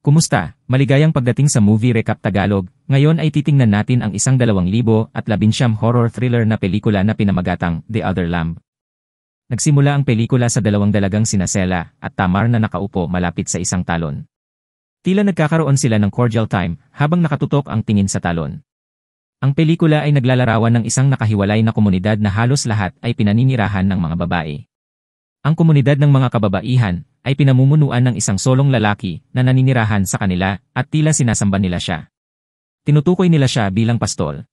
Kumusta? Maligayang pagdating sa Movie Recap Tagalog, ngayon ay titingnan natin ang isang dalawang libo at labinsyam horror thriller na pelikula na pinamagatang The Other Lamb. Nagsimula ang pelikula sa dalawang dalagang sinasela at tamar na nakaupo malapit sa isang talon. Tila nagkakaroon sila ng cordial time habang nakatutok ang tingin sa talon. Ang pelikula ay naglalarawan ng isang nakahiwalay na komunidad na halos lahat ay pinaninirahan ng mga babae. Ang komunidad ng mga kababaihan ay pinamumunuan ng isang solong lalaki na naninirahan sa kanila at tila sinasamba nila siya. Tinutukoy nila siya bilang pastol.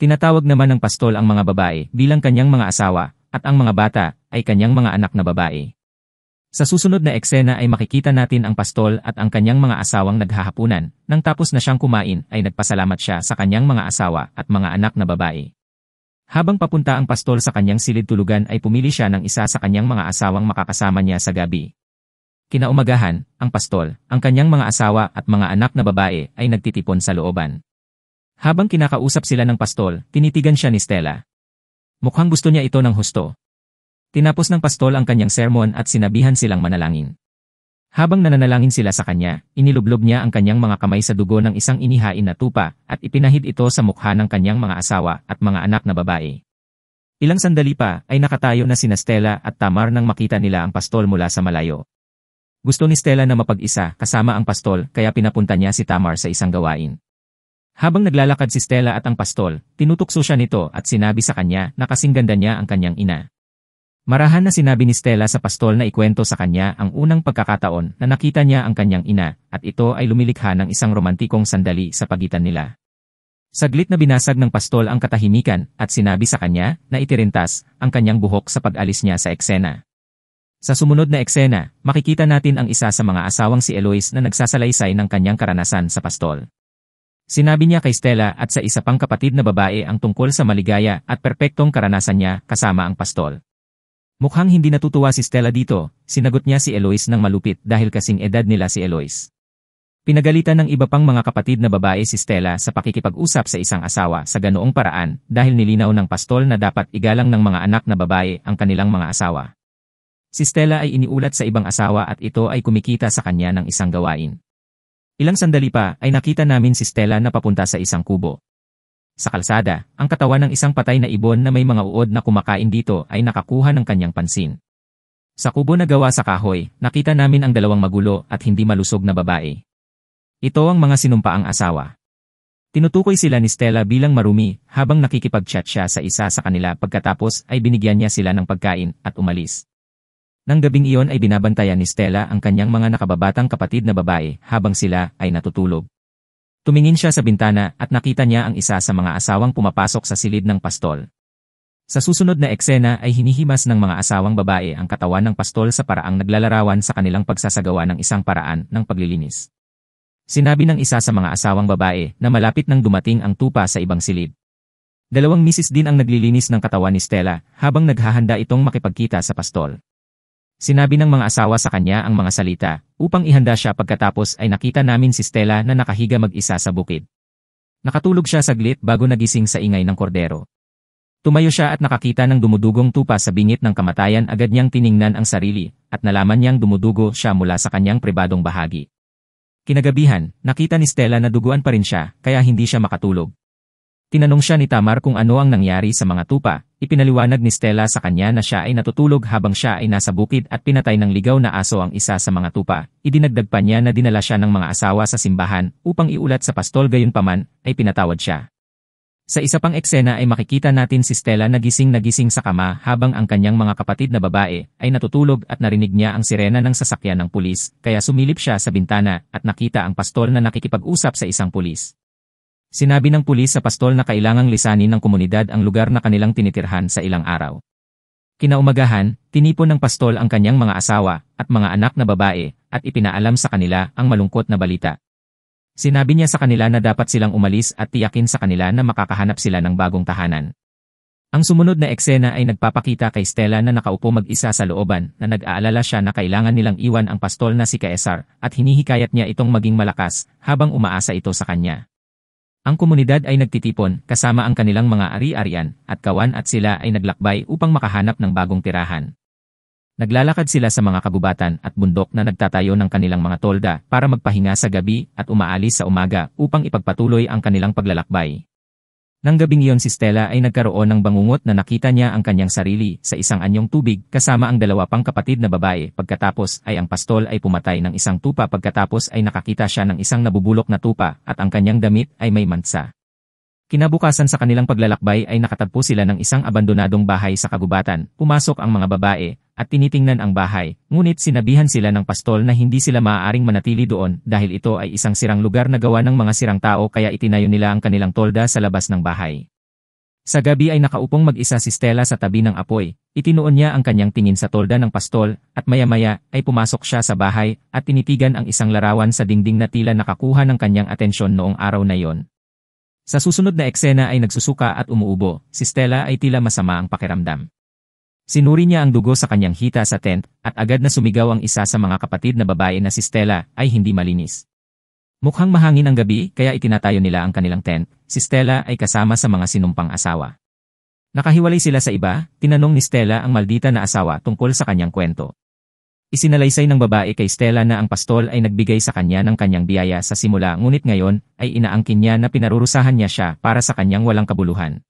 Tinatawag naman ng pastol ang mga babae bilang kanyang mga asawa at ang mga bata ay kanyang mga anak na babae. Sa susunod na eksena ay makikita natin ang pastol at ang kanyang mga asawang naghahapunan. Nang tapos na siyang kumain ay nagpasalamat siya sa kanyang mga asawa at mga anak na babae. Habang papunta ang pastol sa kanyang silid tulugan ay pumili siya ng isa sa kanyang mga asawang makakasama niya sa gabi. Kinaumagahan, ang pastol, ang kanyang mga asawa at mga anak na babae ay nagtitipon sa looban. Habang kinakausap sila ng pastol, tinitigan siya ni Stella. Mukhang gusto niya ito ng husto. Tinapos ng pastol ang kanyang sermon at sinabihan silang manalangin. Habang nananalangin sila sa kanya, inilublob niya ang kanyang mga kamay sa dugo ng isang inihain na tupa at ipinahid ito sa mukha ng kanyang mga asawa at mga anak na babae. Ilang sandali pa ay nakatayo na sina Stella at Tamar nang makita nila ang pastol mula sa malayo. Gusto ni Stella na mapag-isa kasama ang pastol kaya pinapunta niya si Tamar sa isang gawain. Habang naglalakad si Stella at ang pastol, tinutukso siya nito at sinabi sa kanya na kasing ganda niya ang kanyang ina. Marahan na sinabi ni Stella sa pastol na ikwento sa kanya ang unang pagkakataon na nakita niya ang kanyang ina at ito ay lumilikha ng isang romantikong sandali sa pagitan nila. Saglit na binasag ng pastol ang katahimikan at sinabi sa kanya na itirintas ang kanyang buhok sa pag-alis niya sa eksena. Sa sumunod na eksena, makikita natin ang isa sa mga asawang si Eloise na nagsasalaysay ng kanyang karanasan sa pastol. Sinabi niya kay Stella at sa isa pang kapatid na babae ang tungkol sa maligaya at perpektong karanasan niya kasama ang pastol. Mukhang hindi natutuwa si Stella dito, sinagot niya si Eloise ng malupit dahil kasing edad nila si Eloise. Pinagalitan ng iba pang mga kapatid na babae si Stella sa pakikipag-usap sa isang asawa sa ganoong paraan dahil nilinaw ng pastol na dapat igalang ng mga anak na babae ang kanilang mga asawa. Si Stella ay iniulat sa ibang asawa at ito ay kumikita sa kanya ng isang gawain. Ilang sandali pa ay nakita namin si Stella na papunta sa isang kubo. Sa kalsada, ang katawan ng isang patay na ibon na may mga uod na kumakain dito ay nakakuha ng kanyang pansin. Sa kubo na gawa sa kahoy, nakita namin ang dalawang magulo at hindi malusog na babae. Ito ang mga sinumpaang asawa. Tinutukoy sila ni Stella bilang marumi habang nakikipag-chat siya sa isa sa kanila pagkatapos ay binigyan niya sila ng pagkain at umalis. Nang gabing iyon ay binabantayan ni Stella ang kanyang mga nakababatang kapatid na babae habang sila ay natutulog. Tumingin siya sa bintana at nakita niya ang isa sa mga asawang pumapasok sa silid ng pastol. Sa susunod na eksena ay hinihimas ng mga asawang babae ang katawan ng pastol sa paraang naglalarawan sa kanilang pagsasagawa ng isang paraan ng paglilinis. Sinabi ng isa sa mga asawang babae na malapit nang dumating ang tupa sa ibang silid. Dalawang misis din ang naglilinis ng katawan ni Stella habang naghahanda itong makipagkita sa pastol. Sinabi ng mga asawa sa kanya ang mga salita, upang ihanda siya pagkatapos ay nakita namin si Stella na nakahiga mag-isa sa bukid. Nakatulog siya saglit bago nagising sa ingay ng kordero. Tumayo siya at nakakita ng dumudugong tupa sa bingit ng kamatayan agad niyang tiningnan ang sarili, at nalaman niyang dumudugo siya mula sa kanyang pribadong bahagi. Kinagabihan, nakita ni Stella na duguan pa rin siya, kaya hindi siya makatulog. Tinanong siya ni Tamar kung ano ang nangyari sa mga tupa, ipinaliwanag ni Stella sa kanya na siya ay natutulog habang siya ay nasa bukid at pinatay ng ligaw na aso ang isa sa mga tupa. Idinagdag pa niya na dinala siya ng mga asawa sa simbahan upang iulat sa pastol gayunpaman ay pinatawad siya. Sa isa pang eksena ay makikita natin si Stella nagising nagising sa kama habang ang kanyang mga kapatid na babae ay natutulog at narinig niya ang sirena ng sasakyan ng pulis kaya sumilip siya sa bintana at nakita ang pastor na nakikipag-usap sa isang pulis. Sinabi ng pulis sa pastol na kailangang lisanin ng komunidad ang lugar na kanilang tinitirhan sa ilang araw. Kinaumagahan, tinipon ng pastol ang kanyang mga asawa at mga anak na babae at ipinaalam sa kanila ang malungkot na balita. Sinabi niya sa kanila na dapat silang umalis at tiyakin sa kanila na makakahanap sila ng bagong tahanan. Ang sumunod na eksena ay nagpapakita kay Stella na nakaupo mag-isa sa looban na nag-aalala siya na kailangan nilang iwan ang pastol na si Caesar at hinihikayat niya itong maging malakas habang umaasa ito sa kanya. Ang komunidad ay nagtitipon kasama ang kanilang mga ari-arian at kawan at sila ay naglakbay upang makahanap ng bagong tirahan. Naglalakad sila sa mga kagubatan at bundok na nagtatayo ng kanilang mga tolda para magpahinga sa gabi at umaalis sa umaga upang ipagpatuloy ang kanilang paglalakbay. Nang gabing iyon si Stella ay nagkaroon ng bangungot na nakita niya ang kanyang sarili sa isang anyong tubig kasama ang dalawa pang kapatid na babae pagkatapos ay ang pastol ay pumatay ng isang tupa pagkatapos ay nakakita siya ng isang nabubulok na tupa at ang kanyang damit ay may mantsa. Kinabukasan sa kanilang paglalakbay ay nakatagpo sila ng isang abandonadong bahay sa kagubatan, pumasok ang mga babae at tinitingnan ang bahay, ngunit sinabihan sila ng pastol na hindi sila maaaring manatili doon dahil ito ay isang sirang lugar na gawa ng mga sirang tao kaya itinayo nila ang kanilang tolda sa labas ng bahay. Sa gabi ay nakaupong mag-isa si Stella sa tabi ng apoy, itinuon niya ang kanyang tingin sa tolda ng pastol, at maya-maya ay pumasok siya sa bahay at tinitigan ang isang larawan sa dingding na tila nakakuha ng kanyang atensyon noong araw na yon. Sa susunod na eksena ay nagsusuka at umuubo, si Stella ay tila masama ang pakiramdam. Sinuri niya ang dugo sa kanyang hita sa tent, at agad na sumigaw ang isa sa mga kapatid na babae na si Stella, ay hindi malinis. Mukhang mahangin ang gabi, kaya itinatayo nila ang kanilang tent. Si Stella ay kasama sa mga sinumpang asawa. Nakahiwalay sila sa iba, tinanong ni Stella ang maldita na asawa tungkol sa kanyang kwento. Isinalaysay ng babae kay Stella na ang pastol ay nagbigay sa kanya ng kanyang biyaya sa simula ngunit ngayon ay inaangkin niya na pinarurusahan niya siya para sa kanyang walang kabuluhan.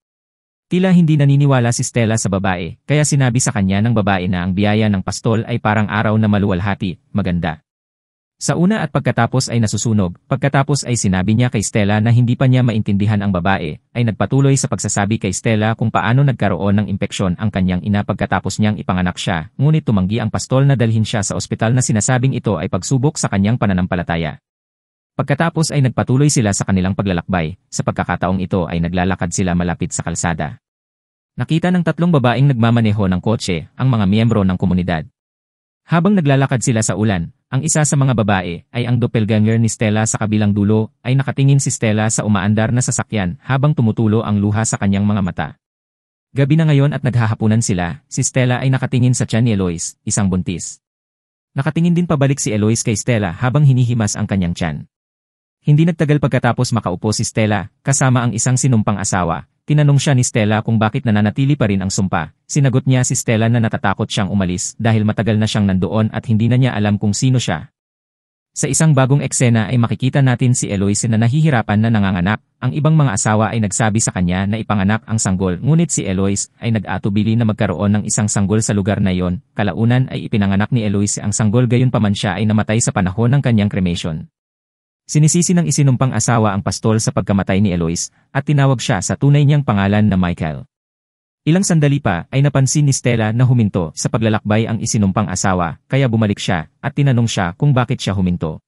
Tila hindi naniniwala si Stella sa babae, kaya sinabi sa kanya ng babae na ang biyaya ng pastol ay parang araw na maluwalhati, maganda. Sa una at pagkatapos ay nasusunog, pagkatapos ay sinabi niya kay Stella na hindi pa niya maintindihan ang babae, ay nagpatuloy sa pagsasabi kay Stella kung paano nagkaroon ng impeksyon ang kanyang ina pagkatapos niyang ipanganak siya, ngunit tumanggi ang pastol na dalhin siya sa ospital na sinasabing ito ay pagsubok sa kanyang pananampalataya. Pagkatapos ay nagpatuloy sila sa kanilang paglalakbay, sa pagkakataong ito ay naglalakad sila malapit sa kalsada. Nakita ng tatlong babaeng nagmamaneho ng kotse ang mga miyembro ng komunidad. Habang naglalakad sila sa ulan, ang isa sa mga babae ay ang doppelganger ni Stella sa kabilang dulo ay nakatingin si Stella sa umaandar na sasakyan habang tumutulo ang luha sa kanyang mga mata. Gabi na ngayon at naghahapunan sila, si Stella ay nakatingin sa tiyan ni Eloise, isang buntis. Nakatingin din pabalik si Eloise kay Stella habang hinihimas ang kanyang tiyan. Hindi nagtagal pagkatapos makaupo si Stella, kasama ang isang sinumpang asawa. Tinanong siya ni Stella kung bakit nananatili pa rin ang sumpa. Sinagot niya si Stella na natatakot siyang umalis dahil matagal na siyang nandoon at hindi na niya alam kung sino siya. Sa isang bagong eksena ay makikita natin si Eloise na nahihirapan na nanganganak. Ang ibang mga asawa ay nagsabi sa kanya na ipanganak ang sanggol ngunit si Eloise ay nag-atubili na magkaroon ng isang sanggol sa lugar na yon. Kalaunan ay ipinanganak ni Eloise ang sanggol gayon pa man siya ay namatay sa panahon ng kanyang cremation. Sinisisi ng isinumpang asawa ang pastol sa pagkamatay ni Eloise, at tinawag siya sa tunay niyang pangalan na Michael. Ilang sandali pa ay napansin ni Stella na huminto sa paglalakbay ang isinumpang asawa, kaya bumalik siya at tinanong siya kung bakit siya huminto.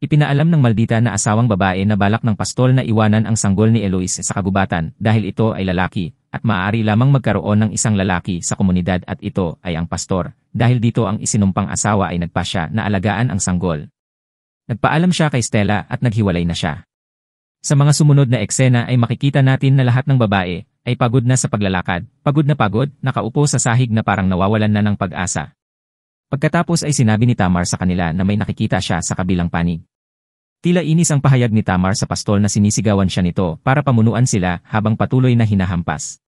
Ipinaalam ng maldita na asawang babae na balak ng pastol na iwanan ang sanggol ni Eloise sa kagubatan dahil ito ay lalaki at maaari lamang magkaroon ng isang lalaki sa komunidad at ito ay ang pastor dahil dito ang isinumpang asawa ay nagpasya na alagaan ang sanggol. Nagpaalam siya kay Stella at naghiwalay na siya. Sa mga sumunod na eksena ay makikita natin na lahat ng babae ay pagod na sa paglalakad, pagod na pagod, nakaupo sa sahig na parang nawawalan na ng pag-asa. Pagkatapos ay sinabi ni Tamar sa kanila na may nakikita siya sa kabilang panig. Tila inis ang pahayag ni Tamar sa pastol na sinisigawan siya nito para pamunuan sila habang patuloy na hinahampas.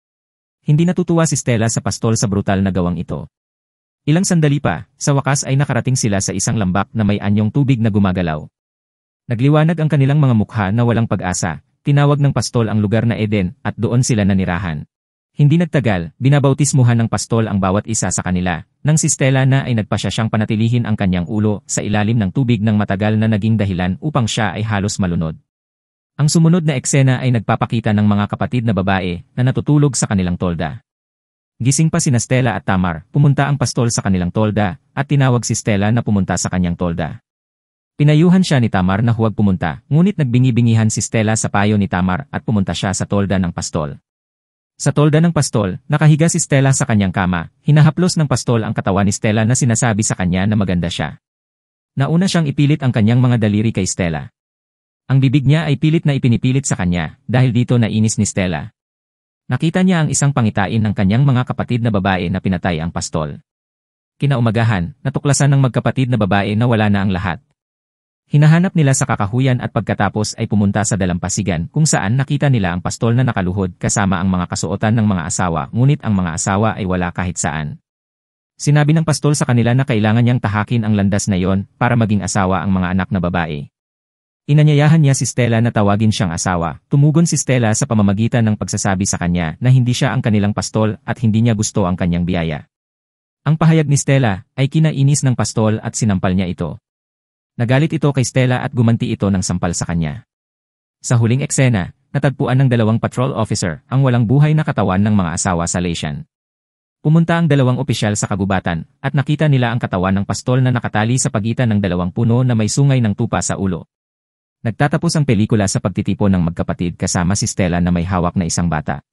Hindi natutuwa si Stella sa pastol sa brutal na gawang ito. Ilang sandali pa, sa wakas ay nakarating sila sa isang lambak na may anyong tubig na gumagalaw. Nagliwanag ang kanilang mga mukha na walang pag-asa, tinawag ng pastol ang lugar na Eden at doon sila nanirahan. Hindi nagtagal, binabautismuhan ng pastol ang bawat isa sa kanila, nang si Stella na ay nagpasya siyang panatilihin ang kanyang ulo sa ilalim ng tubig ng matagal na naging dahilan upang siya ay halos malunod. Ang sumunod na eksena ay nagpapakita ng mga kapatid na babae na natutulog sa kanilang tolda. Gising pa si Stella at Tamar, pumunta ang pastol sa kanilang tolda, at tinawag si Stella na pumunta sa kanyang tolda. Pinayuhan siya ni Tamar na huwag pumunta, ngunit nagbingi-bingihan si Stella sa payo ni Tamar at pumunta siya sa tolda ng pastol. Sa tolda ng pastol, nakahiga si Stella sa kanyang kama, hinahaplos ng pastol ang katawan ni Stella na sinasabi sa kanya na maganda siya. Nauna siyang ipilit ang kanyang mga daliri kay Stella. Ang bibig niya ay pilit na ipinipilit sa kanya, dahil dito nainis ni Stella. Nakita niya ang isang pangitain ng kanyang mga kapatid na babae na pinatay ang pastol. Kinaumagahan, natuklasan ng magkapatid na babae na wala na ang lahat. Hinahanap nila sa kakahuyan at pagkatapos ay pumunta sa dalampasigan kung saan nakita nila ang pastol na nakaluhod kasama ang mga kasuotan ng mga asawa ngunit ang mga asawa ay wala kahit saan. Sinabi ng pastol sa kanila na kailangan niyang tahakin ang landas na iyon para maging asawa ang mga anak na babae. Inanyayahan niya si Stella na tawagin siyang asawa. Tumugon si Stella sa pamamagitan ng pagsasabi sa kanya na hindi siya ang kanilang pastol at hindi niya gusto ang kanyang biyaya. Ang pahayag ni Stella ay kinainis ng pastol at sinampal niya ito. Nagalit ito kay Stella at gumanti ito ng sampal sa kanya. Sa huling eksena, natagpuan ng dalawang patrol officer ang walang buhay na katawan ng mga asawa sa Leysian. Pumunta ang dalawang opisyal sa kagubatan at nakita nila ang katawan ng pastol na nakatali sa pagitan ng dalawang puno na may sungay ng tupa sa ulo. Nagtatapos ang pelikula sa pagtitipon ng magkapatid kasama si Stella na may hawak na isang bata.